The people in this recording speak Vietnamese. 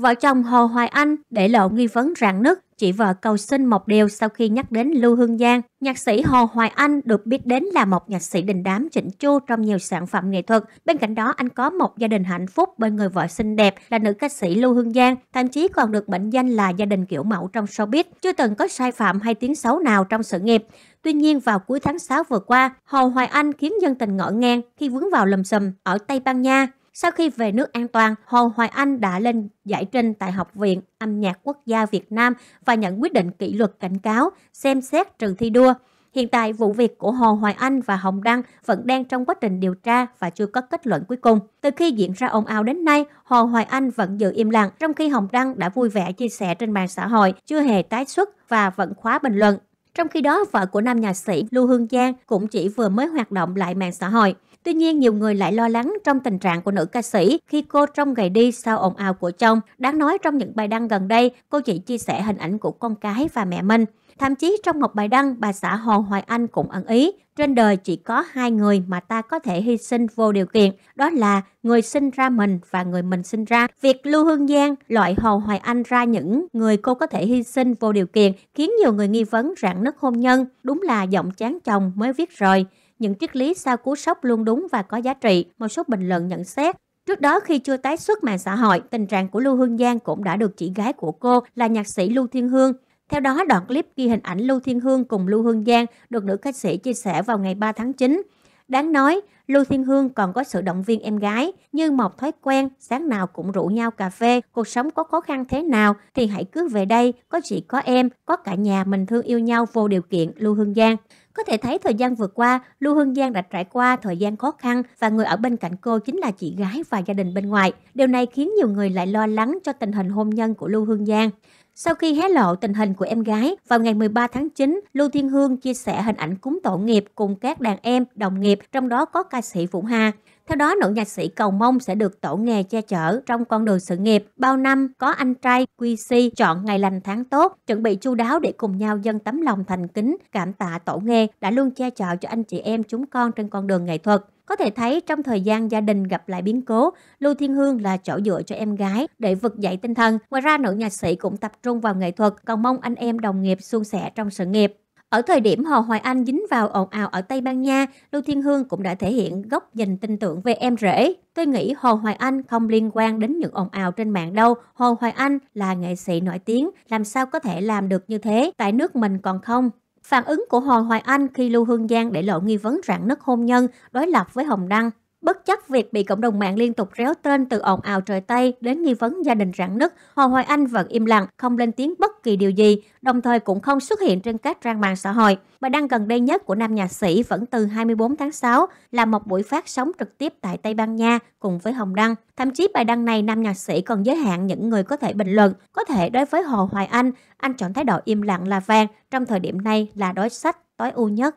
Vợ chồng Hồ Hoài Anh để lộ nghi vấn rạn nứt chị vợ cầu xin một điều sau khi nhắc đến Lưu Hương Giang. Nhạc sĩ Hồ Hoài Anh được biết đến là một nhạc sĩ đình đám chỉnh chu trong nhiều sản phẩm nghệ thuật. Bên cạnh đó, anh có một gia đình hạnh phúc bên người vợ xinh đẹp là nữ ca sĩ Lưu Hương Giang, thậm chí còn được mệnh danh là gia đình kiểu mẫu trong showbiz, chưa từng có sai phạm hay tiếng xấu nào trong sự nghiệp. Tuy nhiên, vào cuối tháng 6 vừa qua, Hồ Hoài Anh khiến dân tình ngỡ ngang khi vướng vào lầm xùm ở Tây Ban Nha sau khi về nước an toàn, Hồ Hoài Anh đã lên giải trình tại Học viện Âm nhạc Quốc gia Việt Nam và nhận quyết định kỷ luật cảnh cáo, xem xét trừ thi đua. Hiện tại, vụ việc của Hồ Hoài Anh và Hồng Đăng vẫn đang trong quá trình điều tra và chưa có kết luận cuối cùng. Từ khi diễn ra ồn ào đến nay, Hồ Hoài Anh vẫn giữ im lặng, trong khi Hồng Đăng đã vui vẻ chia sẻ trên mạng xã hội, chưa hề tái xuất và vẫn khóa bình luận. Trong khi đó, vợ của nam nhạc sĩ Lưu Hương Giang cũng chỉ vừa mới hoạt động lại mạng xã hội. Tuy nhiên, nhiều người lại lo lắng trong tình trạng của nữ ca sĩ khi cô trong ngày đi sau ồn ào của chồng. Đáng nói trong những bài đăng gần đây, cô chỉ chia sẻ hình ảnh của con cái và mẹ mình. Thậm chí trong một bài đăng, bà xã Hòn Hoài Anh cũng ẩn ý, trên đời chỉ có hai người mà ta có thể hy sinh vô điều kiện, đó là người sinh ra mình và người mình sinh ra. Việc Lưu Hương Giang loại Hòn Hoài Anh ra những người cô có thể hy sinh vô điều kiện khiến nhiều người nghi vấn rạn nứt hôn nhân, đúng là giọng chán chồng mới viết rồi. Những triết lý sau cú sốc luôn đúng và có giá trị, một số bình luận nhận xét. Trước đó khi chưa tái xuất mạng xã hội, tình trạng của Lưu Hương Giang cũng đã được chị gái của cô là nhạc sĩ Lưu Thiên Hương theo đó, đoạn clip ghi hình ảnh Lưu Thiên Hương cùng Lưu Hương Giang được nữ ca sĩ chia sẻ vào ngày 3 tháng 9. Đáng nói, Lưu Thiên Hương còn có sự động viên em gái như một thói quen, sáng nào cũng rủ nhau cà phê, cuộc sống có khó khăn thế nào thì hãy cứ về đây, có chị có em, có cả nhà mình thương yêu nhau vô điều kiện Lưu Hương Giang. Có thể thấy thời gian vừa qua, Lưu Hương Giang đã trải qua thời gian khó khăn và người ở bên cạnh cô chính là chị gái và gia đình bên ngoài. Điều này khiến nhiều người lại lo lắng cho tình hình hôn nhân của Lưu Hương Giang. Sau khi hé lộ tình hình của em gái, vào ngày 13 tháng 9, Lưu Thiên Hương chia sẻ hình ảnh cúng tổ nghiệp cùng các đàn em, đồng nghiệp, trong đó có ca sĩ Vũ Hà. Theo đó, nữ nhạc sĩ cầu mong sẽ được tổ nghề che chở trong con đường sự nghiệp. Bao năm có anh trai Quy Si chọn ngày lành tháng tốt, chuẩn bị chu đáo để cùng nhau dâng tấm lòng thành kính, cảm tạ tổ nghề đã luôn che chở cho anh chị em chúng con trên con đường nghệ thuật. Có thể thấy trong thời gian gia đình gặp lại biến cố, Lưu Thiên Hương là chỗ dựa cho em gái để vực dậy tinh thần. Ngoài ra, nữ nhạc sĩ cũng tập trung vào nghệ thuật, còn mong anh em đồng nghiệp suôn sẻ trong sự nghiệp. Ở thời điểm Hồ Hoài Anh dính vào ồn ào ở Tây Ban Nha, Lưu Thiên Hương cũng đã thể hiện góc nhìn tin tưởng về em rể. Tôi nghĩ Hồ Hoài Anh không liên quan đến những ồn ào trên mạng đâu. Hồ Hoài Anh là nghệ sĩ nổi tiếng, làm sao có thể làm được như thế, tại nước mình còn không. Phản ứng của Hồ Hoài Anh khi Lưu Hương Giang để lộ nghi vấn rạn nứt hôn nhân, đối lập với Hồng Đăng. Bất chấp việc bị cộng đồng mạng liên tục réo tên từ ồn ào trời Tây đến nghi vấn gia đình rạn nứt, Hồ Hoài Anh vẫn im lặng, không lên tiếng bất kỳ điều gì, đồng thời cũng không xuất hiện trên các trang mạng xã hội. Bài đăng gần đây nhất của nam nhạc sĩ vẫn từ 24 tháng 6 là một buổi phát sóng trực tiếp tại Tây Ban Nha cùng với Hồng Đăng. Thậm chí bài đăng này nam nhạc sĩ còn giới hạn những người có thể bình luận. Có thể đối với Hồ Hoài Anh, anh chọn thái độ im lặng là vàng, trong thời điểm này là đối sách tối ưu nhất.